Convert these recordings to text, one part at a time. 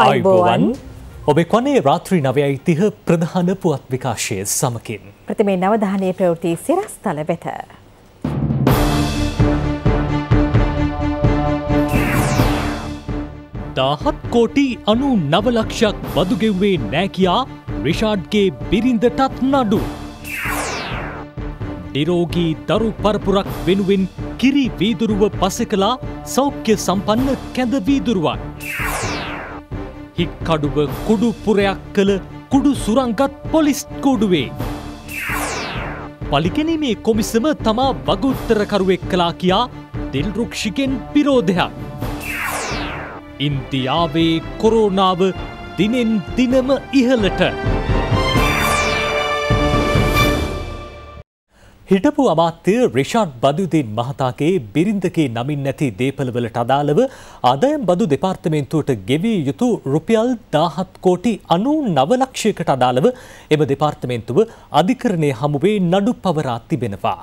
අයිබෝවන් ඔබේ කොනේ රාත්‍රී නවයයි තිහ ප්‍රධාන පුවත් විකාශය සමකින්. ප්‍රතිමේ නවධානය ප්‍රවෘති සිරස් තල වෙත. දාහත් කෝටි අනු නවලක්ෂක් බදුගෙව්වේ නෑකයා රිෂාඩ්ගේ බිරිඳටත් නඩු. නිරෝගී දරු පරපුරක් වෙනුවෙන් කිරි වීදුරුව පස කලා සෞඛ්‍ය සම්පන්න කැඳ වීදුරුවක්. හික්කඩුව කුඩු පුරයක් කළ කුඩු සුරංගත් පොලිස්කෝඩුවේ. පලිකැනීමේ කොමිසම තමා වගුත්තරකරුවෙක් කලා කියා දෙල්රුක්ෂිකෙන් පිරෝධයක්. ඉන්දියාවේ කොරෝනාව දිනෙන් දිනම ඉහලට. හිටපු අමාත්‍ය රිෂාඩ් බදුදීන් මහතාගේ බිරින්දකේ නමින් නැති දේපළවලට අදාළව ආදායම් බදු දෙපාර්තමේන්තුවට ගෙවිය යුතු රුපියල් 17 කෝටි 99 ලක්ෂයකට අදාළව එම දෙපාර්තමේන්තුව අධිකරණයේ හමුවේ නඩු පවරා තිබෙනවා.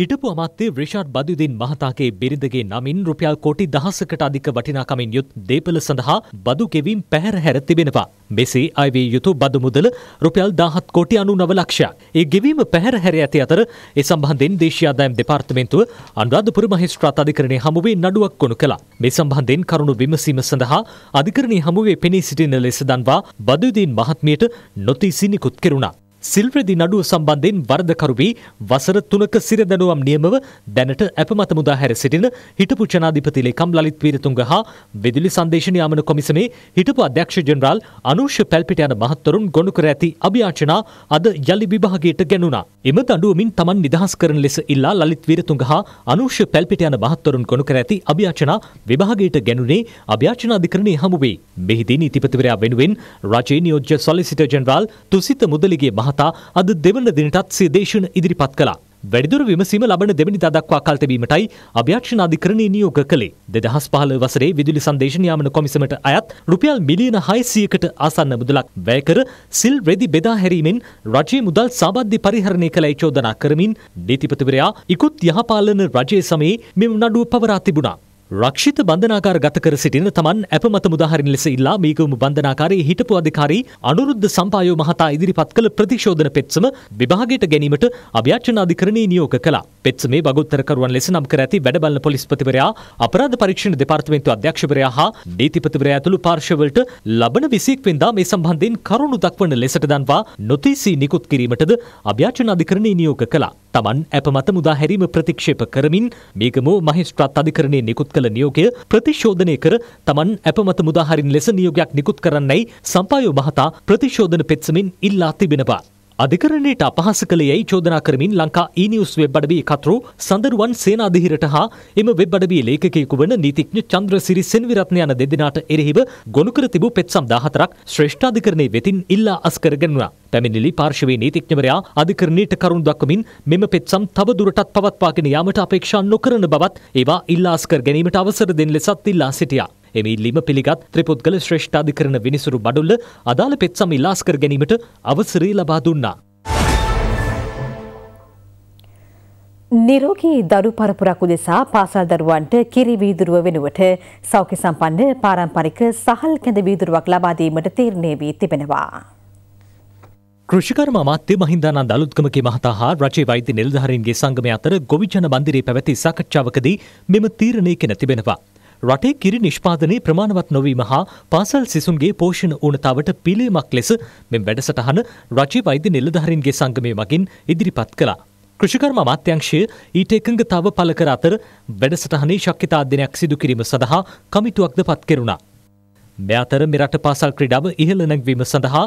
හිටපු අමත්තේ රිෂාඩ් බදුදින් මහතාගේ බිරිඳගේ නමින් රුපියල් කොටි දහසකට අධික වටිනාකමින් යුත් දේපල සඳහා බදු ගෙවීම් පැහැර හැර තිබෙනවා. මෙසේ අයවී යුතු බදු මුදල රුපියල් දාහත් කොටි අනු නව ලක්ෂයක්. ඒ ගෙවීම පැහැර හැර ඇති අතර ඒ සම්බන්ධෙන් දේශීය ආදායම් දෙපාර්තමේන්තුව අනුරාධපුර මහේස්ත්‍රාත් අධිකරණය හමුවේ නඩුවක් කොනු කළා. මේ සම්බන්ධයෙන් කරුණු විමසීම සඳහා අධිකරණය හමුවේ පෙනී සිටින ලෙස දන්වා බදුදින් මහත්මියට නොතීසි නිකුත් කෙරුණා. සිල්වැදි නඩුව සම්බන්ධයෙන් වරදකරු වී වසර තුනක සිරදැනුවම් නියමව දැනට අපමත මුදා හැර සිටින හිටපු ජනාධිපති ලේකම් ලලිත් වීරතුංග හා විදුලි සංදේශ නියාමන කොමිසමේ හිටපු අධ්‍යක්ෂ ජෙනරාල් අනුෂ පැල්පිට යන මහත්වරුන් ගොනු කර ඇති අභියාචනා අද යළි විභාගයට ගැනුණා. එම දඬුවමින් තමන් නිදහස් කරන ලෙස ඉල්ලා ලලිත් වීරතුංග හා අනුෂ පැල්පිට යන මහත්වරුන් ගොනු කර ඇති අභියාචනා විභාගයට ගැනුණේ අභ්‍යාචන අධිකරණය හමුවේ. මෙහිදී නීතිපතිවරයා වෙනුවෙන් රජයේ නියෝජ්‍ය සොලිසිටර් ජෙනරාල් තුසිත මුදලිගේ මහ මහතා අද දෙවන දිනටත් සිය දේශන ඉදිරිපත් කළා. වැඩිදුර විමසීම ලබන දෙවනිදා දක්වා කල්තැබීමටයි අභ්‍යක්ෂණ අධිකරණයේ නියෝග කළේ. 2015 වසරේ විදුලි සංදේශ නියාමන කොමිසමට අයත් රුපියල් මිලියන 600කට ආසන්න මුදලක් වැය කර සිල් රෙදි බෙදා හැරීමෙන් රජයේ මුදල් සාබද්ධ පරිහරණය කළයි චෝදනා කරමින් නීතිපතිවරයා ඉකුත් යහපාලන රජයේ සමයේ මෙම නඩුව පවරා තිබුණා. රක්ෂිත බන්ධනාකාර ගත කර සිටින තමන් ඇපමත මුදාහරින් ලෙස ඉල්ලා මීගම බන්ධනාකාරයේ හිටපු අධිකාරී අනුරුද්ධ සම්පායෝ මහතා ඉදිරිපත් කළ ප්‍රතිශෝධන පෙත්සම විභාගයට ගැනීමට අභ්‍යර්ථන අධිකරණයේ නියෝග කළා. පෙත්සමේ බගුත්තරකරුවන් ලෙස නම් කර ඇති වැඩබලන පොලිස්පතිවරයා අපරාධ පරීක්ෂණ දෙපාර්තමේන්තු අධ්‍යක්ෂවරයා හා නීතිපතිවරයා ඇතුළු පාර්ශවවලට ලබන විසික් වෙනිදා මේ සම්බන්ධයෙන් කරුණු දක්වන ලෙසට දන්වා නොතීසී නිකුත් කිරීමටද අභ්‍යාචන අධිකරණය නියෝග කළා. තමන් ඇප මත මුදා හැරීම ප්‍රතික්ෂේප කරමින් මේගමෝ මහිස්ත්‍රාත් අධිකරණය නිකුත් කළ නියෝගය ප්‍රතිශෝධනය කර තමන් ඇප මත මුදාහරින් ලෙස නියෝගයක් නිකුත් කරන්නයි සම්පායෝ මහතා ප්‍රතිශෝධන පෙත්සමින් ඉල්ලා තිබෙනවා. අධිකරණයට අපහස කළ යැයි චෝදනා කරමින් ලංකා ඊනිියස් වෙබ් අඩබී කතරු සඳරුවන් සේනාධිහිරට හා එම වෙබ් අඩබී ලේකෙකු වන නීතිඥ චන්ද්‍රසිරි සෙන්විරත්න යන දෙදෙනට එරෙහිව ගොුකර තිබූ පෙත් සම්දාහතරක් ශ්‍රේෂ්ඨාධිකරණය වෙතින් ඉල්ලා අස්කරගෙනවා. පැමිණිලි පාර්ශවයේ නීතිඥවරයා අධිකරණයට කරුණු දක්වමින් මෙම පෙත්සම් තව දුරටත් පවත්වාගෙන යාමට අපේක්ෂා නොකරන බවත් ඒවා ඉල්ලා අස්කර ගැනීමට අවසර දෙන ලෙසත් ඉල්ලා සිටියා. එම ඉල්ලීම පිළිගත් ත්‍රිපුද්ගල ශ්‍රේෂ්ඨාධිකරණ විනිසුරු බඩුල්ල අදාළ පෙත්සම ඉල්ලාස් කර ගැනීමට අවසරය ලබා දුන්නා. නිරෝගී දරු පරපුරක් උදෙසා පාසල් දරුවන්ට කිරි වීදුරුව වෙනුවට සෞඛ්‍ය සම්පන්න පාරම්පරික සහල් කැඳ වීදුරුවක් ලබා දීමට තීරණය වී තිබෙනවා. කෘෂිකර්ම අමාත්‍ය මහින්දානන්ද අලුත්කමගේ මහතා හා රජයේ වෛද්‍ය නිලධාරීන්ගේ සංගමය අතර ගොවිජන මන්දිරයේ පැවති සාකච්ඡාවකදී මෙම තීරණය කෙන තිබෙනවා. රටේ කිරි නිෂ්පාදනයේ ප්‍රමාණවත් නොවීම හා පාසල් සිසුන්ගේ පෝෂණ ඌනතාවට පිළියමක් ලෙස මෙම වැඩසටහන රජයේ වෛද්‍ය නිලධාරීන්ගේ සංගමය මගින් ඉදිරිපත් කළා. කෘෂිකර්ම අමාත්‍යංශය ඊට එකඟතාව පළ කර අතර වැඩසටහනේ ශක්්‍යතා අධ්‍යනයක් සිදු කිරීම සඳහා කමිටුවක්ද පත් කෙරුණා. මෙ අතර මෙරට පාසල් ක්‍රඩාව ඉහළ නැගවීම සඳහා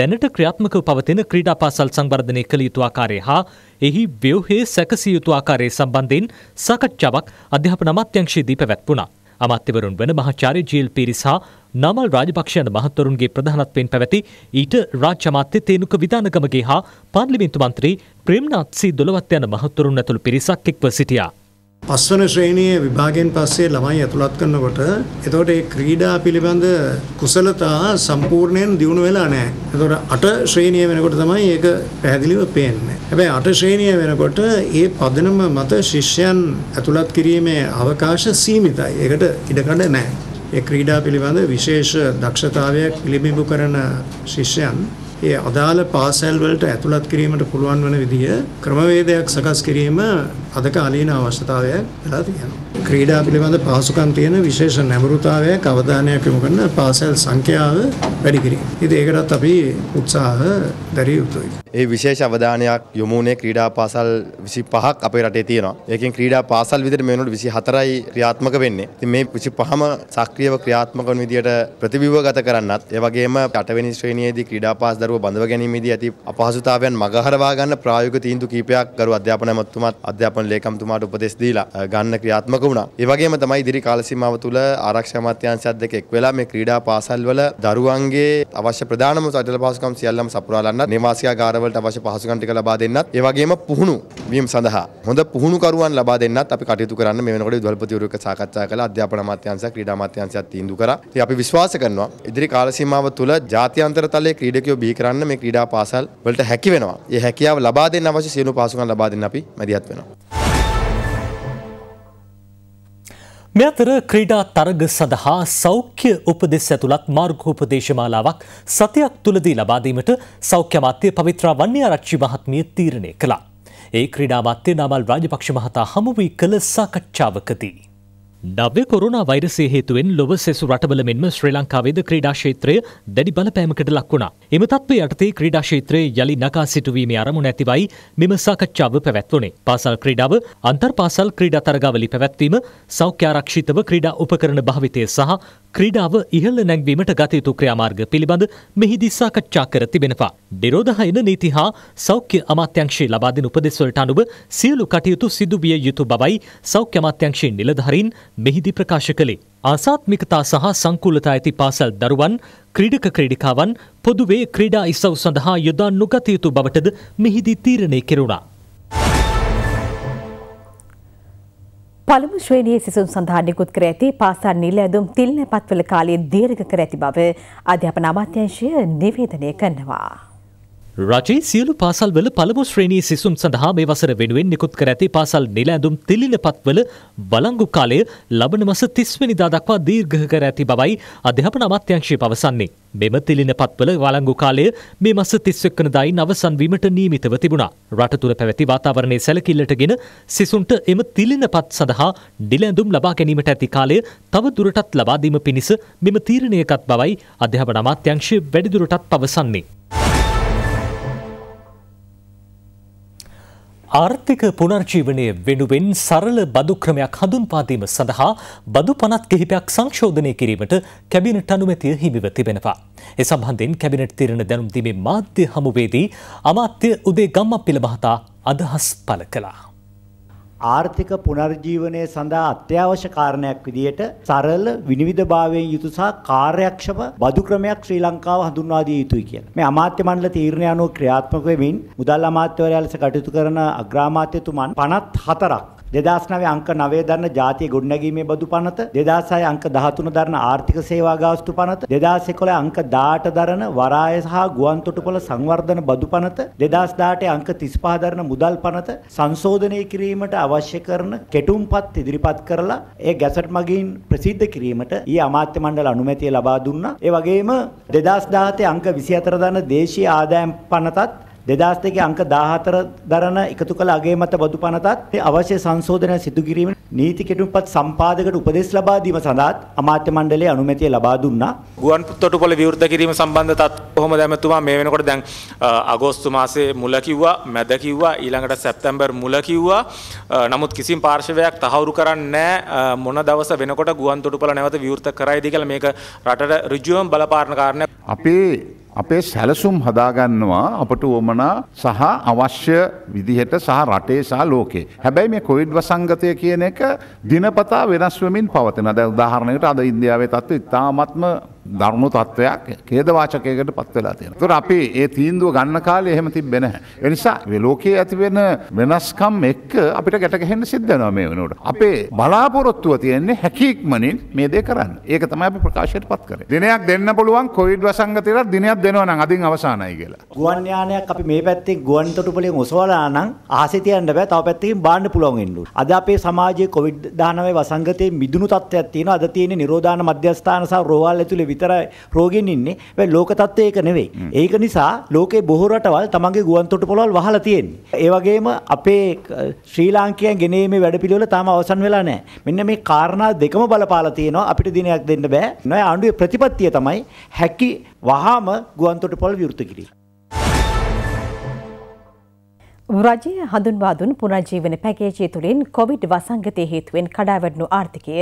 දැනට ක්‍රියාත්මක පවතින ක්‍රීඩා පාසල් සංවර්ධනය කළ යුතු ආකාරය හා එහි ව්‍යවහේ සැකසියයුතු ආකාරය සම්බන්ධයෙන් සකච්ඡාවක් අධ්‍යාපන අමාත්‍යංශයේදී පැවැත්වුණා. අමත්‍යවරුන් වන මහාචාර්ය ජීල් පිරිස් හා නමල් රාජපක්ෂ යන මහත්වරුන්ගේ ප්‍රධානත්වයෙන් පැවැති ඊට රාජ්‍ය අමාත්‍ය තේනුක විධානකමගේ හා පාර්ලිමේන්තු මන්ත්‍රී ප්‍රේම්නාත් සී දොලවත් යන මහත්වරුන් ඇතුළු පිරිසක් එක්ව සිටියා. පස්වන ශ්‍රේණයේ විභාගයෙන් පස්සේ ළමයි ඇතුළත් කරනකොට එතකොට ඒ ක්‍රීඩා පිළිබඳ කුසලතා සම්පූර්ණයෙන් දියුණු වෙලා නැහැ. එතකොට අට ශ්‍රේණිය වෙනකොට තමයි ඒක පැහැදිලිව පේන්නේ. හැබැයි අට ශ්‍රේණිය වෙනකොට ඒ පදනම මත ශිෂ්‍යයන් ඇතුළත් කිරීමේ අවකාශ සීමිතයි. ඒකට ඉඩකඩ නැහැ. ඒ ක්‍රීඩා පිළිබඳ විශේෂ දක්ෂතාවයක් පිළිබිඹු කරන ශිෂ්‍යයන් ඒ අදාළ පාසල් වලට ඇතුළත් කිරීමට පුළුවන් වන විදිය ක්‍රමවේදයක් සකස් කිරීම අද කාලීන අවශ්‍යතාවයක් වෙලා තියෙනවා. ක්‍රීඩා පිළිබඳ පහසුකම් තියෙන විශේෂ නැඹුරුතාවයක් අවධානයක් යොමු කරන පාසල් සංඛ්‍යාව වැඩි කිරීම. ඉතින් ඒකටත් අපි උත්සාහ දැරිය යුතුයි. ඒ විශේෂ අවධානයක් යොමු වුණේ ක්‍රීඩා පාසල් 25ක් අපේ රටේ තියෙනවා. ඒකෙන් ක්‍රීඩා පාසල් විදිහට මේ වෙනකොට 24යි ක්‍රියාත්මක වෙන්නේ. ඉතින් මේ 25ම සක්‍රියව ක්‍රියාත්මක වන විදිහට ප්‍රතිබිම්බගත කරන්නත් ඒ වගේම 8 වෙනි ශ්‍රේණියේදී ක්‍රීඩා පාසල් දරුව බඳව ගැනීමේදී ඇති අපහසුතාවයන් මගහරවා ගන්න ප්‍රායෝගික තීන්දු කීපයක් ගරු අධ්‍යාපන ඇමතුමත් අධ්‍යාපන ලේකම්තුමාට උපදෙස් දීලා ගන්න ක්‍රියාත්මක වුණා. ඒ වගේම තමයි ඉදිරි කාල සීමාව තුළ ආරක්ෂා අමාත්‍යාංශයත් දෙක එක් වෙලා මේ ක්‍රීඩා පාසල් වල දරුවන්ගේ අවශ්‍ය ප්‍රධානම සටල පහසුකම් සියල්ලම සපුරාලන්නත් නිවාසිකාගාරවලට අවශ්‍ය පහසුකම් ටික ලබා දෙන්නත් ඒ වගේම පුහුණු වීම සඳහා හොඳ පුහුණුකරුවන් ලබා දෙන්නත් අපි කටයුතු කරන්න මේ වෙනකොට විදුහල්පතිවරුක සාකච්ඡා කළ අධ්‍යාපන අමාත්‍යාංශය ක්‍රීඩා අමාත්‍යාංශයත් තීන්දුව කරා. ඉතින් අපි විශ්වාස කරනවා ඉදිරි කාල සීමාව තුළ ජාත්‍යන්තර තලයේ ක්‍රීඩකයෝ බිහි කරන්න මේ ක්‍රීඩා පාසල් වලට හැකි වෙනවා. ඒ හැකියාව ලබා දෙන්න අවශ්‍ය සියලු පාසුකම් ලබා දෙන්න අපි මැදිහත් වෙනවා. මෙ අතර ක්‍රීඩා තරග සඳහා සෞඛ්‍ය උපදෙස් ඇතුළත් මාර්ගෝපදේශමාලාවක් සතියක් තුළදී ලබාදීමට සෞඛ්‍ය මත්‍යය පවිත්‍රා වන්නේ ආරච්චි මහත්මිය තීරණය කළා. ඒ ක්‍රීඩා මත්‍යය නාමල් රාජපක්ෂ මහතා හමුුවී කළ සාකච්ඡාවකදී. නව්‍ය කොරුණ වෛරසය හේතුවෙන් ලොව සෙසු රටබල මෙන්ම ශ්‍රී ලංකාවේද ක්‍රීඩාශේත්‍රය දැඩි බලපෑමකට ලක්වුණා. එම තත්ත්වය යටතේ ක්‍රීඩාශේත්‍රය යළි නකා සිටුවීමේ අරමුණ ඇතිවයි මෙම සාකච්ඡාව පැවැත්වුණේ. පාසල් ක්‍රීඩාව, අන්තර් පාසල් ක්‍රීඩා තරගාවලි පැවැත්වීම, සෞඛ්‍යාරක්ෂිතව ක්‍රීඩා උපකරණ භාවිතය සහ ක්‍රීඩාව ඉහළ නැංවීමට ගතයුතු ක්‍රියාමාර්ග පිළිබඳ මෙහිදී සාකච්ඡා කර තිබෙනවා. නිරෝධහයන නීති හා සෞඛ්‍ය අමාත්‍යංශයේ ලබාදෙන උපදෙස්වලට අනුව සියලු කටයුතු සිදුවිය යුතු බවයි සෞඛ්‍ය අමාත්‍යංශයේ නිලධාරීන් මෙහිදී ප්‍රකාශ කළේ. ආසාත්මිකතා සහ සංකූලතා ඇති පාසල් දරුවන් ක්‍රීඩක ක්‍රීඩිකාවන් පොදුවේ ක්‍රීඩා ඉසව් සඳහා යොදා නොගත යුතු බවටද මෙහිදී තීරණය කෙරුණා. පළමු ශ්‍රේණියේ සිසුන් සඳහා නිකුත් කර ඇති පාසල් නිල ඇඳුම් තිල්නපත්වල කාලයේ දීර්ඝ කර ඇති බව අධ්‍යාපන අමාත්‍යාංශය නිවේදනය කරනවා. රජයේ සියලු පාසල්වල පළමු ශ්‍රේණී සිසුන් සඳහා මේ වසර වෙනුවෙන් නිකුත් කර ඇති පාසල් නිල ඇඳුම් තිලිනපත්වල බලංගු කාලය ලබන මස 30 වෙනිදා දක්වා දීර්ඝ කර ඇති බවයි අධ්‍යාපන අමාත්‍යාංශය පවසන්නේ. මෙම තිලිනපත්වල වලංගු කාලය මේ මස 31 වන දායින් අවසන් වීමට නියමිතව තිබුණා. රට තුල පැවති වාතාවරණයේ සැලකිල්ලටගෙන සිසුන්ට එම තිලිනපත් සඳහා නිල ඇඳුම් ලබා ගැනීමට ඇති කාලය තව දුරටත් ලබා දීම පිණිස මෙම තීරණයකත් බවයි අධ්‍යාපන අමාත්‍යාංශය වැඩිදුරටත් පවසන්නේ. ආර්ථික පුනර්ජීවනය වෙනුවෙන් සරල බදු ක්‍රමයක් හඳුන්වාදීම සඳහා බදු පනත් කිහිපයක් සංශෝධනය කිරීමට කැබිනට් අනුමැතිය හිමිව තිබෙනවා. ඒ සම්බන්ධයෙන් කැබිනට් තීරණ දැනුම් දීමේ මාධ්‍ය හමුවේදී අමාත්‍ය උදේ ගම්මප්පිල මහතා අදහස් පළ කළා. ආර්ථික පුනර්ජීවනය සඳහා අත්‍යවශ්‍ය කාරණයක් විදිහට සරල විනිවිදභාවයෙන් යුතු සහ කාර්යක්ෂම බදු ක්‍රමයක් ශ්‍රී ලංකාව හඳුන්වා දිය යුතුයි කියලා. මේ අමාත්‍ය මණ්ඩල තීරණය අනුව ක්‍රියාත්මක වෙමින් මුදල් අමාත්‍යවරයා ලෙස කටයුතු කරන අග්‍රාමාත්‍යතුමන් 54ක් 2009 අංක 9 දරන ජාතිය ගොඩනැගීමේ බදු පනත 2006 අංක 13 දරන ආර්ථික සේවා ගාස්තු පනත 2011 අංක 18 දරන වරාය සහ ගුවන්තොටුපොළ සංවර්ධන බදු පනත 2018 අංක 35 දරන මුදල් පනත සංශෝධනය කිරීමට අවශ්‍ය කරන කෙටුම්පත් ඉදිරිපත් කරලා ඒ ගැසට් මගින් ප්‍රසිද්ධ කිරීමට ඊ අමාත්‍ය මණ්ඩල අනුමැතිය ලබා දුන්නා. ඒ වගේම 2017 අංක 24 දරන දේශීය ආදායම් පනතත් 2002 අංක 14 දරන එකතු කළ අගේ මත බදු පනතත් අවශ්‍ය සංශෝධන සිදු කිරීම නීති කෙටුම්පත් සම්පාදකට උපදෙස් ලබා දීම සඳහාත් අමාත්‍ය මණ්ඩලයේ අනුමැතිය ලබා දුන්නා. ගුවන් තොටුපළ විවෘත කිරීම සම්බන්ධ තත් කොහොමද ඇමතුමා මේ වෙනකොට දැන් අගෝස්තු මාසයේ මුල කිව්වා මැද කිව්වා ඊළඟට සැප්තැම්බර් මුල කිව්වා. නමුත් කිසිම පාර්ශවයක් තහවුරු කරන්නේ නැහැ මොන දවස වෙනකොට ගුවන් තොටුපළ නැවත විවෘත කරයිද කියලා මේක රටට ඍජුවම බලපාන කාරණයක්. අපේ අපේ සැලසුම් හදාගන්නවා අපට ඕමනා සහ අවශ්‍ය විදිහට සහ රටේ සහ ලෝකේ. හැබැයි මේ කොවිඩ් වසංගතය කියන එක දිනපතා වෙනස්වමින් පවතින. දැන් උදාහරණයකට අද ඉන්දියාවේ තත්ත්වය ඉතාමත්ම ධර්ම තත්ත්වයක් කේදවාචකයකට පත්වෙලා තියෙන. තුර අපි ඒ තීන්දුව ගන්න කාලේ එහෙම තිබෙන. එනිසා ලෝකයේ ඇතිවෙන වෙනස්කම් එක්ක අපිට ගැටගහෙන්න සිද්ධනවා මේ වෙනට. අපේ බලාපොරොත්තුව තියෙන්නේ හැකික්මනින් මේ දේ කරන්න ඒක තමයි අපි ප්‍රකාශයට පත් කර. දිනයක් දෙන්න පුළුවන් කොයිඩ් වසංගතයට දිනයක් දෙනවන අදින් අවසානයි කියලා. ගුවන් යානයක් අපි මේ පැත්තේ ගුවන් තොටුපලින් ඔසවලා නම් ආසිතියන්න බෑ තව පැත්තකින් බාන්න පුළුවන් එන්නු. අද අපේ සමාජයේ කොවිඩ් 19 වසංගතයේ මිදුණු තත්ත්වයක් තියෙනවා. අද තියෙන නිරෝධාන මධ්‍යස්ථාන සහ රෝහල් ඇතුලේ විතරයි රෝගෙන් ඉන්නේ. හැබැයි ලෝක තත්ත්වය ඒක නෙවෙයි. ඒක නිසා ලෝකේ බොහෝ රටවල් තමන්ගේ ගුවන් තොටුපළවල් වහලා තියෙන්නේ. ඒ වගේම අපේ ශ්‍රී ලාංකිකයන් ගෙනීමේ වැඩපිළිවෙල තාම අවසන් වෙලා නැහැ. මෙන්න මේ කාරණා දෙකම බලපාලා තියෙනවා. අපිට දිනයක් දෙන්න බෑ. නෑ ආණ්ඩුවේ ප්‍රතිපත්තිය තමයි හැකි වහාම ගුවන් තොටුපළ විවෘත කිරීම. රජය හඳුන්වා දුන් පුනර්ජීවන පැකේජය තුළින් කොවිඩ් වසංගතය හේතුවෙන් කඩාවැටුණු ආර්ථිකය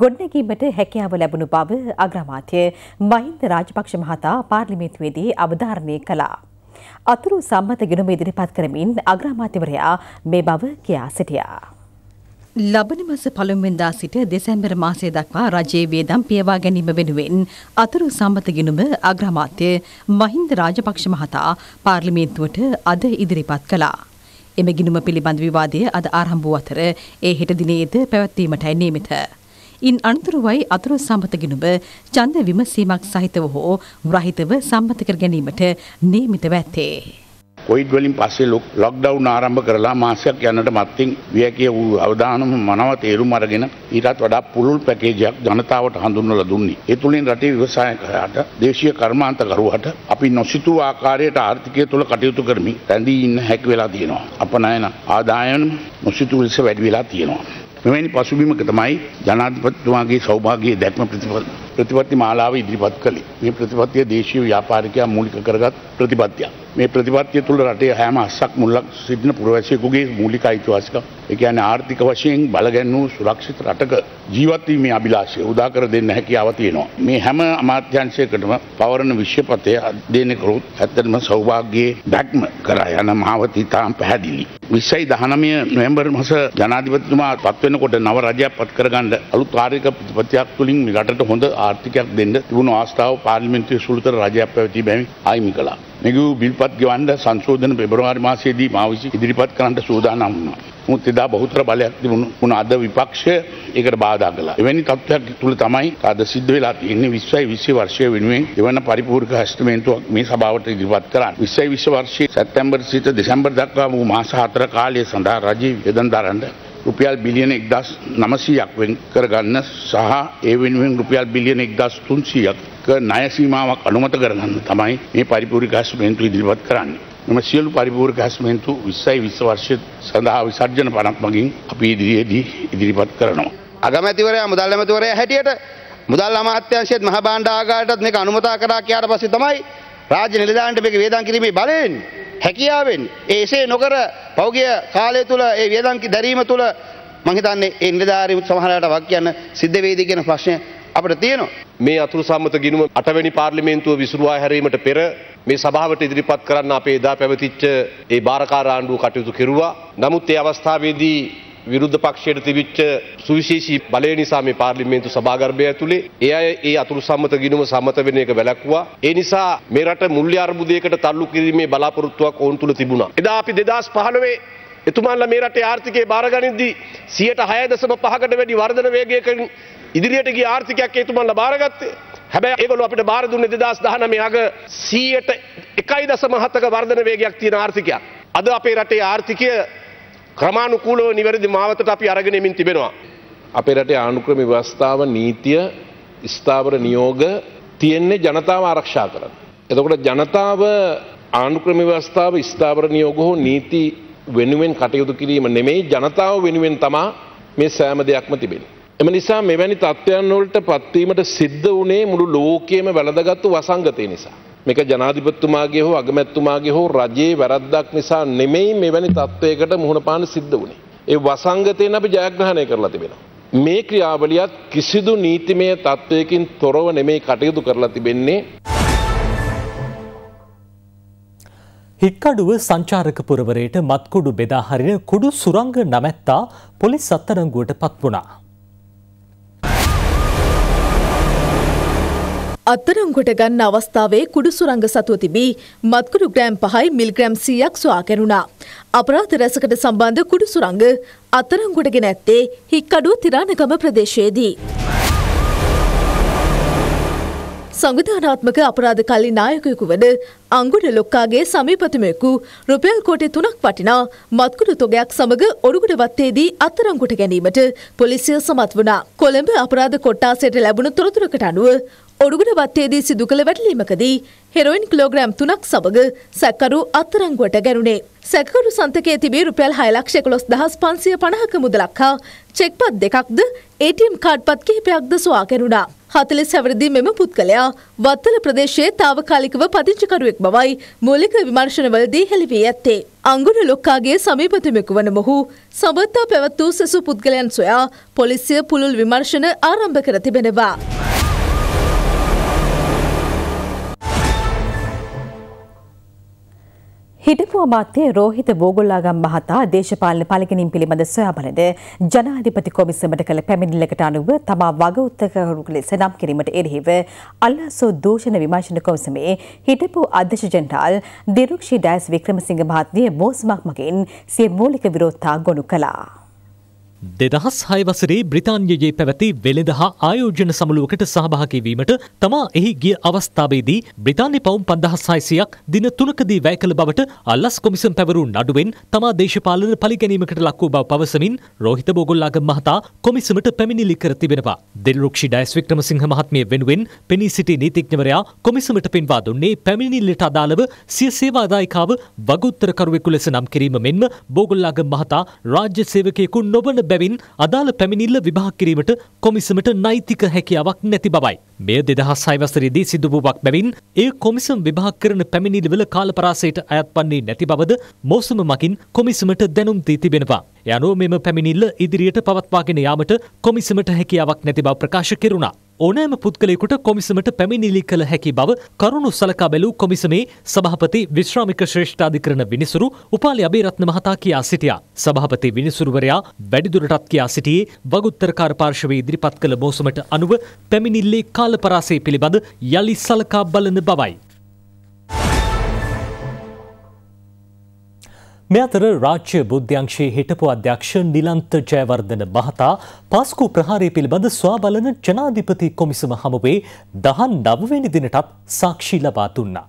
ගොඩනැගීමට හැකියාව ලැබුණු බව අග්‍රාමාත්‍ය මහින්ද රාජපක්ෂ මහතා පාර්ලිමේන්තුවේදී අවධාරණය කළා. අතුරු සම්මත ගිණුම ඉදිරිපත් කරමින් අග්‍රාමාත්‍යවරයා මේ බව කියා සිටියා. ලබන මස පළමුවෙන්දා සිට දෙසැම්බර් මාසය දක්වා රජයේ වේදම් පියවා ගැනීම වෙනුවෙන් අතුරු සම්මත ගිණුම අග්‍රාමාත්‍ය මහින්ද රාජපක්ෂ මහතා පාර්ලිමේන්තුවට අද ඉදිරිපත් කළා. එම ගිණුම පිළිබඳ විවාදය අද ආරම්භ වූ අතර ඒ හෙට දිනේද පැවැත්වීමටයි නියමිත. ඉන් අනතුරුවයි අතුරු සම්මත ගිණුම ඡන්ද විමසීමක් සහිතව හෝ ව්‍රහිතව සම්මත කර ගැනීමට නියමිතව ඇත්තේ. කොයිඩ් වලින් පස්සේ ලොක්ඩවුන් ආරම්භ කරලා මාසයක් යන්නට මත්තෙන් වියකිය වූ අවදානම මනව තේරුම් අරගෙන ඊටත් වඩා පුළුල් පැකේජයක් ජනතාවට හඳුන්වලා දුන්නේ. ඒ තුලින් රටේ ව්‍යවසායකයාට දේශීය කර්මාන්තකරුවට අපි නොසිතූ ආකාරයට ආර්ථිකය තුල කටයුතු කරමින් රැඳී ඉන්න හැකි වෙලා තියෙනවා. අපනයන ආදායම් නොසිතූ ලෙස වැඩි වෙලා තියෙනවා. මෙවැනි පසුබිමක තමයි ජනාධිපතිතුමාගේ සෞභාග්‍යයේ දැක්ම ප්‍රතිඵල ප්‍රතිපත්ති මාලාව ඉදිරිපත් කළේ. මේ ප්‍රතිපත්තිය දේශීය ව්‍යාපාරිකයා මූලික කරගත් ප්‍රතිපත්තියක්. මේ ප්‍රතිපත්තිය තුළ රටේ හැම අස්සක් මුල්ලක් සිටින පුරවැසියෙකුගේ මූලික අයිතිවාසිකම්, ඒ කියන්නේ ආර්ථික වශයෙන් බලගැන්වූ සුරක්ෂිත රටක ජීවත් වීමේ අභිලාෂය උදා කර දෙන්න හැකියාව තියෙනවා. මේ හැම අමාත්‍යාංශයකටම පවරන විශ්වපතය අධ්‍යයනය කරොත් ඇත්තටම සෞභාග්‍යයේ දැක්ම කරා යන මාවතී තාම පැහැදිලි. 20යි 19 නොවැම්බර් මාස ජනාධිපතිතුමා පත් වෙනකොට නව රජයක් පත් කරගන්න අලුත් ආර්ථික ප්‍රතිපත්තියක් තුළින් මේ රටට හොඳ ආර්ථිකයක් දෙන්න තිබුණු ආස්ථාව පාර්ලිමෙන්ත්‍රය සුළුතර රජයක් පැවති බැමි අයිමි කලා. මෙගූ බිල්පත් ගවන්ඩ සංශෝධන පෙබරවාරි මාසයේදී මාවිසි ඉදිරිපත් කරන්නට සූදානම් වුණා. මුත් එදා බහුතර බලයක් තිබුණු වුණ අද විපක්ෂය ඒකට බාධා කළා. එවැනි තත්ත්වයක් තුළ තමයි අද සිද්ධ වෙලා තියෙන්නේ 20යි 20 වර්ෂය වෙනුවෙන් එවන පරිපූර්ණ හස්තමේන්තුවක් මේ සභාවට ඉදිරිපත් කරන්න. 20යි 20 වර්ෂයේ සැප්තැම්බර් සිට දෙසැම්බර් දක්වා වූ මාස හතර කාලය සඳහා රජයේ යොදන් දරන්න රුපියල් බිලියන එක්දස් නමසීයක් වෙන් කරගන්න සහ ඒ වෙනුවෙන් රුපියල් බිලියන එක්දස් තුන්සීයක්ක ණය සීමාවක් අනුමත කරගන්න තමයි මේ පරිපූර්ණ ගස්මේන්තු ඉදිරිපත් කරන්නේ. මෙම සියලු පරිපූර්ණ ගස්මේන්තු 20යි 20 වර්ෂය සඳහා විසර්ජන පණක් මගින් අපි ඉදිරියේදී ඉදිරිපත් කරනවා. අගමැතිවරයා මුදල් ඇමතිවරයා හැටියට මුදල් අමාත්‍යංශයේත් මහ භාණ්ඩාගාරයටත් මේක අනුමත කරා කියාට පස්සේ තමයි රාජ්‍ය නිලධාරීන්ට මේක වේදන් කිරීමේ බලයෙන් හැකියාවෙන් ඒසේ නොකර පෞගිය කාලය තුළ ඒ වියදන්කි දැරීම තුළ මහිතන්නේ ඒ නිලධාරීන් සමහරලාට වක් කියන්න සිද්ධ වේද කියන ප්‍රශ්නය අපිට තියෙනවා. මේ අතුරු සම්මත ගිණුම 8 වෙනි පාර්ලිමේන්තුව විසුරුවා හැරීමට පෙර මේ සභාවට ඉදිරිපත් කරන්න අපේ එදා පැවතිච්ච ඒ බාරකාර ආණ්ඩුව කටයුතු කෙරුවා. නමුත් ඒ අවස්ථාවේදී විරුද්ධ පක්ෂයට තිබිච්ච සුවිශේෂී බලය නිසා මේ පාර්ලිමේන්තු සභාගර්භය ඇතුලේ ඒ අය ඒ අතුරු සම්මත ගිණුම සම්මත වෙන එක වැළැක්වුවා. ඒ නිසා මේ රට මුල්‍ය අර්බුදයකට තල්ලු කිරීමේ බලාපොරොත්තුවක් ඔවුන් තුල තිබුණා. එදා අපි 2015 එතුමාන්ලා මේ රටේ ආර්ථිකය බාරගනිද්දී 106.5කට වැඩි වර්ධන වේගයකින් ඉදිරියට ගිය ආර්ථිකයක් එතුමාන්ලා බාරගත්තේ. හැබැයි ඒගොල්ලෝ අපිට බාර දුන්නේ 2019 අග 100ට 1.7ක වර්ධන වේගයක් තියෙන ආර්ථිකයක්. අද අපේ රටේ ආර්ථිකය ක්‍රමානුකූලව නිවැරදි මාවතට අපි අරගෙනමින් තිබෙනවා. අපේ රටේ ආනුක්‍රම ව්‍යවස්ථාව නීතිය ස්ථාවර නියෝග තියෙන්නේ ජනතාව ආරක්ෂා කරන්න. එතකොට ජනතාව ආනුක්‍රම ව්‍යවස්ථාව ස්ථාවර නියෝග හෝ නීති වෙනුවෙන් කටයුතු කිරීම නෙමෙයි ජනතාව වෙනුවෙන් තමා මේ සෑම දෙයක්ම තිබෙන්නේ. එම නිසා මෙවැනි තත්ත්වයන් වලට පත්වීමට සිද්ධ වුණේ මුළු ලෝකයේම වැළඳගත්තු වසංගතය නිසා. මේක ජනාධිපතිතුමාගේ හෝ අගමැතිතුමාගේ හෝ රජයේ වැරද්දක් නිසා නෙමෙයි මෙවැනි තත්ත්වයකට මුහුණ පාන්න සිද්ධ වුණේ. ඒ වසංගතයෙන් අපි ජයග්‍රහණය කරලා තිබෙනවා. මේ ක්‍රියාවලියත් කිසිදු නීතිමය තත්ත්වයකින් තොරව නෙමෙයි කටයුතු කරලා තිබෙන්නේ. හික්කඩුව සංචාරක පුරවරයට මත්කුඩු බෙදා හරින කුඩු සුරංග නමැත්තා පොලිස් අත්තරංගුවට පත් වුණා. අත්තරංගොට ගන්න අවස්ථාවේ කුඩු සුරංග සතුව තිබී මත්කුඩු ග්‍රෑම් පහයි මිල්ග්‍රෑම් සීයක් සොයාකැරුණා. අපරාධ රැසකට සම්බන්ධ කුඩු සුරංග අත්තරංගොටගෙන ඇත්තේ හික්කඩුව තිරාණගම ප්‍රදේශයේදී. සංවිධානාත්මක අපරාධ කල්ලි නායකයකු වන අංගුඩ ලොක්කාගේ සමීපතිමයකු රුපියල් කෝටි තුනක් වටිනා මත්කුඩු තොගයක් සමඟ ඔඩුගුඩ වත්තේදී අත්තරංගුට ගැනීමට පොලිසිය සමත් වනා. කොළඹ අපරාධ කොට්ටාසයට ලැබුණු තොරතුරකට අනුව ඔඩුගුඩ වත්තේදී සිදු කළ වැටලීමකදී හෙරොයින් කිලෝග්‍රෑම් තුනක් සමග සැකරු අත්තරංගුවට ගැනුණේ. සැකරු සන්තකයේ තිබී රුපියල් හයලක්ෂකලොස් දහස් පන්සිය පණහක මුදලක් හා චෙක්පත් දෙකක්ද ATM කාඩ්පත් කිහිපයක්ද සොයා ගැනුණා. හතලිස් හැවරදී මෙම පුද්ගලයා වත්තල ප්‍රදේශයේ තාවකාලිකව පදිංචිකරුවෙක් බවයි මූලික විමර්ශනවලදී හෙළිවී ඇත්තේ. අංගුණ ලොක්කාගේ සමීපතමෙකු වන මොහු සබත්තා පැවැත් වූ සෙසු පුද්ගලයන් සොයා පොලිසිය පුළුල් විමර්ශන ආරම්භ කර තිබෙනවා. හිටපු අමාත්‍ය රෝහිත බෝගොල්ලාගම් මහතා දේශපාලන පළගෙනීම් පිළිබඳ සොයාබලද ජනාධිපති කොමිසමට කළ පැමිණිල්ලකට අනුව තමා වගඋත්තකරුක ලෙස නම් කිරීමට එරෙහිව අල්ලාසෝ දූෂණ විමර්ශන කොමිසමේ හිටපු අධ්‍යක්ෂ ජෙනරාල් දිරුක්ෂි ඩයස් වික්‍රමසිංහ මහත්මිය මෝසමක් මගින් සිය මූලික විරෝධතා ගොනු කළා. දෙදහස් හයවසරේ බ්‍රතාන්යයේ පැවැති වෙළෙඳ හා ආයෝජන සමළුවකට සහභාකිවීමට තමා එහි ගිය අවස්ථාවේදී බ්‍රතාන්‍ය පවුම් පන්දහස් සයිසියක් දින තුනකදී වැය කළ බවට අල්ලස් කොමිසම් පැවරු නඩුවෙන් තමා දේශපාලන පලිගැනීමකට ලක්වූ බව පවසමින් රෝහිත බෝගොල්ලාග මහතා කොමිසමට පැමිණිලි කර තිබෙනවා. දෙල්රුක්ෂි ඩයිස් වික්‍රමසිංහ මහත්මිය වෙනුවෙන් පෙනී සිටි නීතිඥවරයා කොමිසමට පෙන්වා දුන්නේ පැමිණිල්ලට අදාළව සිය සේවාදායිකාව වගුත්තර කරුවෙකු ලෙස නම් කිරීම මෙන්ම බෝගොල්ලාග මහතා රාජ්‍ය සේවකයෙකු නොවන බැවින් අදාළ පැමිණිල්ල විභාග කිරීමට කොමිසමට නෛතික හැකියාවක් නැති බවයි. මෙය දෙදහස් සයිවසරයේදී සිදු වූවක් බැවින් ඒ කොමිසම් විභාග කරන පැමිණිලිවල කාලපරාසයට අයත් වන්නේ නැති බවද මෝසම මකින් කොමිසමට දැනුම් දී තිබෙනවා. යනුව මෙම පැමිණිල්ල ඉදිරියට පවත්වාගෙන යාමට කොමිසමට හැකියාවක් නැති බව ප්‍රකාශ කෙරුණා. ඕනෑම පුද්ගලයෙකුට කොමිසමට පැමිණිලි කළ හැකි බව කරුණු සලකා බැලූ කොමිසමේ සභාපති විශ්‍රාමික ශ්‍රේෂ්ඨාධිකරණ විනිසුරු උපාලි අබේරත්න මහතා කියා සිටියා. සභාපති විනිසුරුවරයා වැඩිදුරටත් කියා සිටියේ වගුත්තරකාර පාර්ශවයේ ඉදිරිපත් කළ මෝසමට අනුව පැමිණිල්ලේ කාලපරාසය පිළිබඳ යළි සලකා බලන බවයි. මෙ අතර රාජ්‍ය බුද්ධ්‍යංශයේ හිටපු අධ්‍යක්ෂ නිලන්ත ජයවර්ධන මහතා පාස්කු ප්‍රහාරය පිළිබඳ ස්වාබලන ජනාධිපති කොමිසම හමුවේ දහන් නවවෙනි දිනටත් සාක්ෂි ලබා දුන්නා.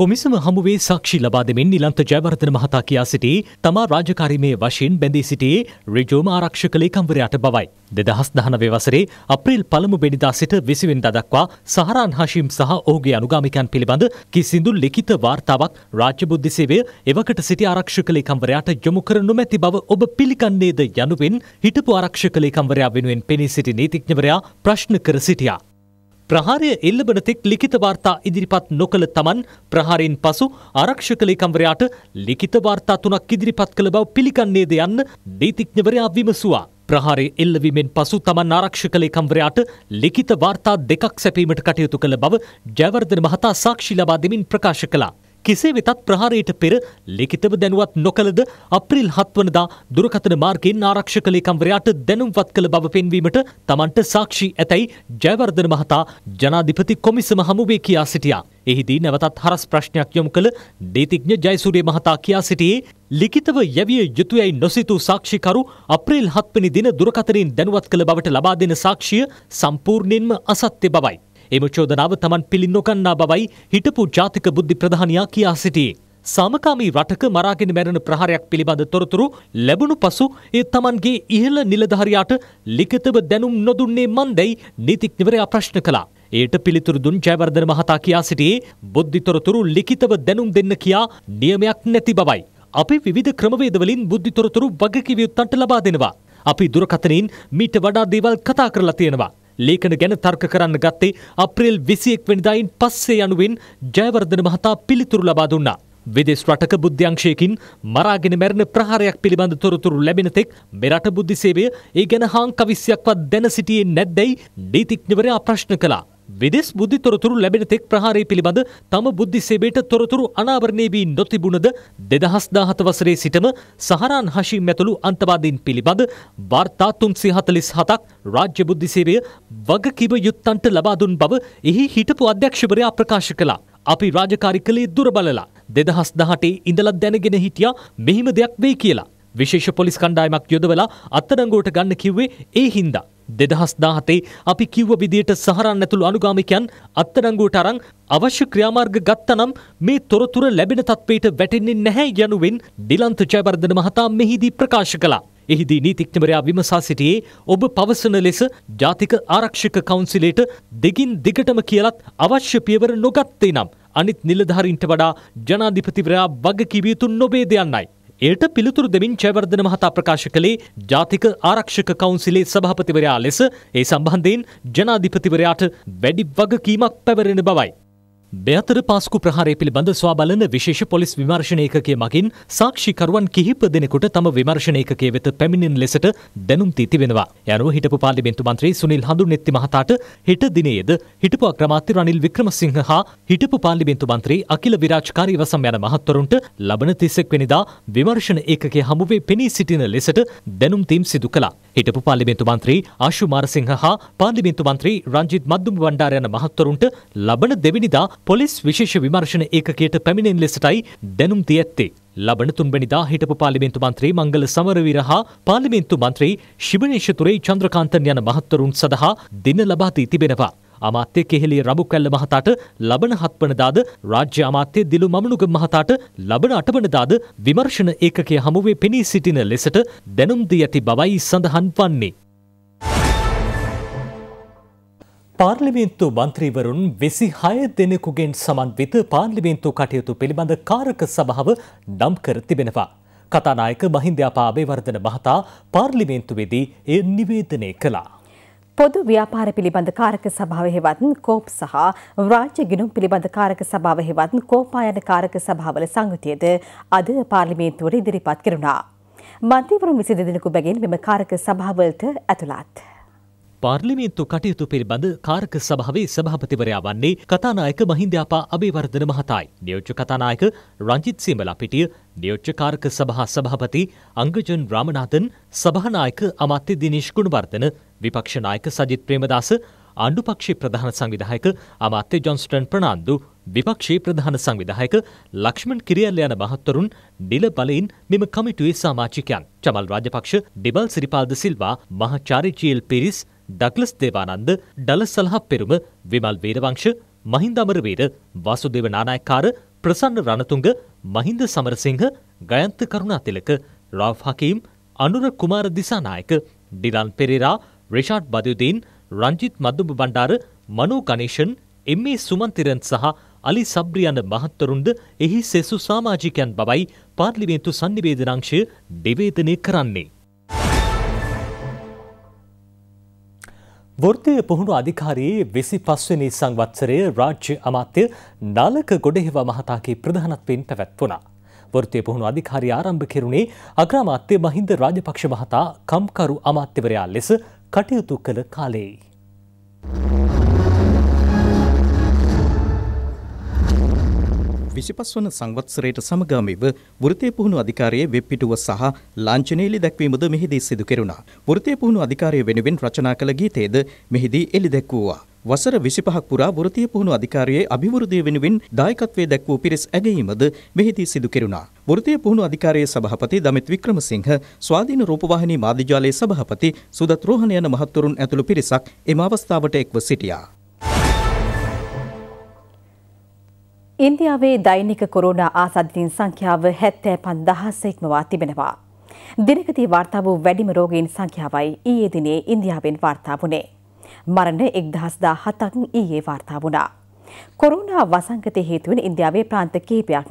කොමිසම හමුවේ සක්ෂි ලබා දෙමින් නිලන්ත ජයවර්ධන මහතා කියා සිටි තමා රාජකාරීමේ වශයෙන් බැඳී සිටියේ රිජෝම ආරක්ෂක ලේකම්වරයාට බවයි. දෙදහස් දහනවේ වසරේ අප්‍රේල් පළමු වෙනිදා සිට විසිවෙනිදා දක්වා සහරාන් හෂීම් සහ ඔහුගේ අනුගාමිකයන් පිළිබඳ කිසිදු ලිඛිත වාර්තාවක් රාජ්‍ය බුද්ධි සේවය එවකට සිටි ආරක්ෂක ලේකම්වරයාට යොමු කර නොමැති බව ඔබ පිළිගන්නේද යනුවෙන් හිටපු ආරක්ෂක ලේකම්වරයා වෙනුවෙන් පෙනී සිටි නීතිඥවරයා ප්‍රශ්න කර සිටියා. ප්‍රහාරය එල්ලබන තෙක් ලිඛිත වාර්තා ඉදිරිපත් නොකළ තමන් ප්‍රහාරයෙන් පසු ආරක්ෂක ලේකම්වරයාට ලිඛිත වාර්තා තුනක් ඉදිරිපත් කළ බව පිළිගන්නේද යන්න නීතිඥවරයා විමසුවා. ප්‍රහාරය එල්ලවීමෙන් පසු තමන් ආරක්ෂක ලේකම්වරයාට ලිඛිත වාර්තා දෙකක් සැපීමට කටයුතු කළ බව ජයවර්ධන මහතා සාක්ෂි ලබා දෙමින් ප්‍රකාශ කළා. කෙසේ වෙතත් ප්‍රහාරයට පෙර ලිඛිතව දැනුවත් නොකළද අප්‍රේල් 7 වනදා දුරකථන මාර්ගයෙන් ආරක්ෂක ලේකම්වරයාට දැනුම්වත් කළ බව පෙන්වීමට තමන්ට සාක්ෂි ඇතැයි ජයවර්ධන මහතා ජනාධිපති කොමිසම හමුවේ කියා සිටියා. එහිදී නැවතත් හරස් ප්‍රශ්නයක් යොමු කළ නීතිඥ ජයසූරිය මහතා කියා සිටියේ ලිඛිතව යැවිය යුතුයයි නොසිතූ සාක්ෂිකරු අප්‍රේල් 7 වෙනි දින දුරකථනින් දැනුවත් කළ බවට ලබා දෙන සාක්ෂිය සම්පූර්ණයෙන්ම අසත්‍ය බවයි. එම චෝදනාව තමන් පිළි නොගන්නා බවයි හිටපු ජාතික බුද්ධි ප්‍රධානයා කියා සිටී. සාමකාමී රටක මරාගෙන මැරෙන ප්‍රහාරයක් පිළිබඳ තොරතුරු ලැබුණු පසු ඒ තමන්ගේ ඉහළ නිලධාරියාට ලිඛිතව දැනුම් නොදුන්නේ මන්දැයි නීතිඥවරයා ප්‍රශ්න කළා. ඒට පිළිතුරු දුන් ජයවර්ධන මහතා කියා සිටියේ බුද්ධි තොරතුරු ලිඛිතව දැනුම් දෙන්න කියා නියමයක් නැති බවයි. අපි විවිධ ක්‍රමවේදවලින් බුද්ධි තොරතුරු වගකිවියුත්තන්ට ලබා දෙනවා. අපි දුරකථනයෙන් මීට වඩා දේවල් කතා කරලා තියෙනවා. ලේඛන ගැන තර්ක කරන්න ගත්තේ අප්‍රේල් 21 වෙනිදායින් පස්සේ යනුවෙන් ජයවර්ධන මහතා පිළිතුරු ලබා දුන්නා. විදෙස් රටක බුද්ධ්‍යංශයකින් මරාගෙන මැරෙන ප්‍රහාරයක් පිළිබඳ තොරතුරු ලැබෙන තෙක් මෙරට බුද්ධි සේවය ඒ ගැන හාං කවිසියක්වත් දැන සිටියේ නැත්දැයි නීතිඥවරයා ප්‍රශ්න කළා. විදෙස් බුද්ධි තොරතුරු ලැබෙන තෙක් ප්‍රහාරය පිළිබඳ තම බුද්ධි සේබේට තොරතුරු අනාවරණය වී නොතිබුණද දෙදහස් දාහත වසරේ සිටම සහරාන් හශීම් ඇතුළු අන්තවාදීන් පිළිබඳ වාර්තා තුන්සි හතලිස් හතක් රාජ්‍ය බුද්ධි සේවය වගකිව යුත්තන්ට ලබාදුන් බව එහි හිටපු අධ්‍යක්ෂවරයා ප්‍රකාශ කළා. අපි රාජකාරි කළේ දුර බලලා දෙදහස් දහටේ ඉඳලත් දැනගෙන හිටියා මෙහිම දෙයක් වෙයි කියලා. විශේෂ පොලිස් කණ්ඩායමක් යොදවලා අත්අඩංගුවට ගන්න කිව්වේ ඒ හින්දා. දෙදහස් දාහතේ අපි කිව්ව විදියට සහරන් ඇතුළු අනුගාමිකයන් අත්තරංගුවට අරන් අවශ්‍ය ක්‍රියාමාර්ග ගත්තනම් මේ තොරතුර ලැබෙන තත්ත්වයට වැටෙන්නේ නැහැ යනුවෙන් ඩිලන්ත ජයවර්ධන මහතා මෙහිදී ප්‍රකාශ කළා. එහිදී නීතිඥවරයා විමසා සිටියේ ඔබ පවසන ලෙස ජාතික ආරක්ෂක කවුන්සිලයට දෙගින් දිගටම කියලත් අවශ්‍ය පියවර නොගත්තේ නම් අනිත් නිලධාරීන්ට වඩා ජනාධිපතිවරයා වගකීම යුතු නොවේ දෙයන්නයි. එයට පිළිතුරු දෙමින් ජයවර්ධන මහතා ප්‍රකාශ කළේ ජාතික ආරක්ෂක කවුන්සිලේ සභාපතිවරයා ලෙස ඒ සම්බන්ධයෙන් ජනාධිපතිවරයාට වැඩි වගකීමක් පැවරෙන බවයි. බෙතර පාස්කු ප්‍රහාරය පිළිබඳ ස්වාබලන විශේෂ පොලිස් විමර්ශණයකගේ මගින් සාක්ෂිකරුවන් කිහිප දෙනෙකුට තම විමර්ශණයකගේ වෙත පැමිණෙන ලෙසට දැනුම් දී තිබෙනවා. යනුව හිටපු පාර්ලිමේන්තු මන්ත්‍රී සුනිල් හඳුනෙත්ති මහතාට හෙට දිනයේද හිටපු අග්‍රාමාත්‍ය රනිල් වික්‍රමසිංහ හා හිටපු පාර්ලිමේන්තු මන්ත්‍රී අකිල විරාජ්කාරීව සම් යන මහත්වරුන්ට ලබන 31 වෙනිදා විමර්ශන ඒකකයේ හමුවේ පෙනී සිටින ලෙසට දැනුම් දීම් සිදු කළා. හිටපු පාර්ලිමේන්තු මන්ත්‍රී ආශු මාරසිංහ හා පාර්ලිමේන්තු මන්ත්‍රී රංජිත් මද්දුම බණ්ඩාර යන මහත්වරුන්ට ලබන දෙවැනිදා පොලිස් විශේෂ විමර්ශන ඒකකයට පැමිණෙන ලෙසටයි දැනුම් දී ඇත්තේ. ලබන තුන්වැනිදා හිටපු පාර්ලිමේන්තු මන්ත්‍රී මංගල සමරවීර හා පාර්ලිමේන්තු මන්ත්‍රී ශිබනේෂ තුරේ චන්ද්‍රකාන්තන් යන මහත්වරුන් සඳහා දින ලබා දී තිබෙනවා. අමාත්‍ය කෙහෙලේ රබු කැල්ල මහතාට ලබන හත්වනදාද රාජ්‍ය අමාත්‍ය දිලු මමනුග මහතාට ලබන අටවනදාද විමර්ශන ඒකකය හමුවේ පෙනී සිටින ලෙසට දැනුම් දී ඇති බවයි සඳහන් වන්නේ. පාර්ලිමේන්තු මන්ත්‍රීවරුන් වෙසි හය දෙනෙකුගෙන් සමන්විත පාර්ලිමේන්තු කටයුතු පිළිබඳ කාරක සභාව නම් කර තිබෙනවා. කතානායක මහින්ද්‍යාපාබේ වර්ධන මහතා පාර්ලිමේන්තුවේදී එය නිවේදනය කළා. පොදු ව්‍යාපාර පිළිබඳ කාරක සභාව හෙවත් කෝප් සහ රාජ්‍ය ගිණුම් පිළිබඳ කාරක සභාව හෙවත් කෝපායන කාරක සභාවල සංයුතියද අද පාර්ලිමේන්තුවට ඉදිරිපත් කෙරුණා. මන්ත්‍රීවරුන් විසි දෙදෙනෙකු බැගින් මෙම කාරක සභාවලට ඇතුළත්. පාර්ලිමේන්තු කටයුතු පිළිබඳ කාරක සභාවේ සභාපතිවරයා වන්නේ කතානායක මහින්ද්‍යාපා අභිවර්ධන මහතායි. නියෝච්ච කතානායක රංජිත් සිඹලා පිටිය, නියෝච්ච කාරක සභා සභාපති අංගජන් රාමනාഥන්, සභානායක අමාත්‍ය දිනේෂ් ගුණවර්ධන, විපක්ෂ නායක සජිත් ප්‍රේමදාස ආණ්ඩුපක්ෂී ප්‍රධාන සංවිධායක අමාත්‍ය ජොන්ස්ටන් ප්‍රනාන්දු විපක්ෂී ප්‍රධාන සංවිධායක ලක්ෂ්මන් කිරියල්ල යන මහත්වරුන් නිල බලයින් මෙම කමිටුවේ සාමාජිකයන් චමල් රාජපක්ෂ ඩිබල් සිරිපාල්ද සිල්වා මහාචාර්ය ජීල් පිරිස් ඩග්ලස් දේවානන්ද ඩල සලහ පෙරුම විමල් වේරවංශ මහින්ද අමරවීර වාසුදේව නානායකාර ප්‍රසන්න රණතුංග මහින්ද සමරසිංහ ගයන්ත කරුණාතිලක රාව් හකීම් අනුර කුමාර දිසානායක ඩිලන් පෙරේරා රිෂාඩ් බදුදීන් රංජිත් මදුබ බණ්ඩාර මනෝ ගනේෂන් එම්.ඒ. සුමන්තිරන් සහ අලි සබ්‍රියන මහත්වරුන්ද එහි සෙසු සාමාජිකයන් බවයි පාර්ලිමේන්තු සන්නිවේදනංශය නිවේදනය කරන්නේ. වෘත්තය පුහුණු අධිකාරී වෙසි පස්වනි සංවත්සරය රාජ්‍ය අමාත්‍ය නාලක ගොඩෙහිවා මහතාගේ ප්‍රධානත්වෙන් පැවැත්වනා. වෘත්තය පුහුණු අධිකාරී ආරම්භ කෙරුණේ අග්‍රාමාත්‍ය මහින්ද රාජපක්ෂ මහතා කම්කරු අමාත්‍යවරයා ලෙස කටයුතු කළ කාලෙයි. විසිපස් වන සංවත්සරයට සමගාමීව වෘතය පුහුණු අධිකාරයේ වෙබ් පිටුව සහ ලාංඡනීලි දැක්වීමද මෙහිදී සිදු කෙරුණා. වෘතය පුහුණු අධිකාරය වෙනුවෙන් රචනා කළ ගීතයේද මෙහිදී එළි දැක්වුවා. වසර 25ක් පුරා වෘතීය පුහුණු අධිකාරියේ අභිවෘද්ධිය වෙනුවෙන් දායකත්වයේ දැක්වූ පිරිස් ඇගයීමද මෙහිදී සිදු කෙරුණා. වෘතීය පුහුණු අධිකාරියේ සභාපති දමිත් වික්‍රමසිංහ, ස්වාධීන රූපවාහිනී මාධ්‍යජාලයේ සභාපති සුදත් රෝහණ යන මහත්වරුන් ඇතුළු පිරිසක් එම අවස්ථාවට එක්ව සිටියා. ඉන්දියාවේ දෛනික කොරෝනා ආසාධිතින් සංඛ්‍යාව හැත්තෑ පන්දහස ඉක්මවා තිබෙනවා. දිනකති වාර්තා වූ වැඩිම රෝගීන් සංඛ්‍යාවයි ඊයේ දිනේ ඉන්දියාවෙන් වාර්තා වුණේ. මරණ එක්දහස්දා හතක් ඊයේ වාර්තා වුණා. කොරුණා වසංගත හේතුවෙන් ඉන්දියාවේ ප්‍රාන්ත කීපයක්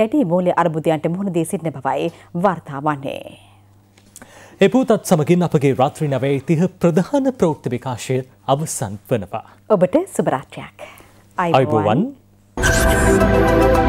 දැඩි මූල්‍ය අර්බුදයන්ට මුහුණ දී සිටින බවයි වාර්තා වන්නේ. එපූතත් සමගින් අපගේ රාත්‍රී නවේ තිහ ප්‍රධාන ප්‍රෞෘත්ති විකාශය අවසන් වනවා. ඔබට සුභරාත්‍රයක්. අයිබුවන්. творческие.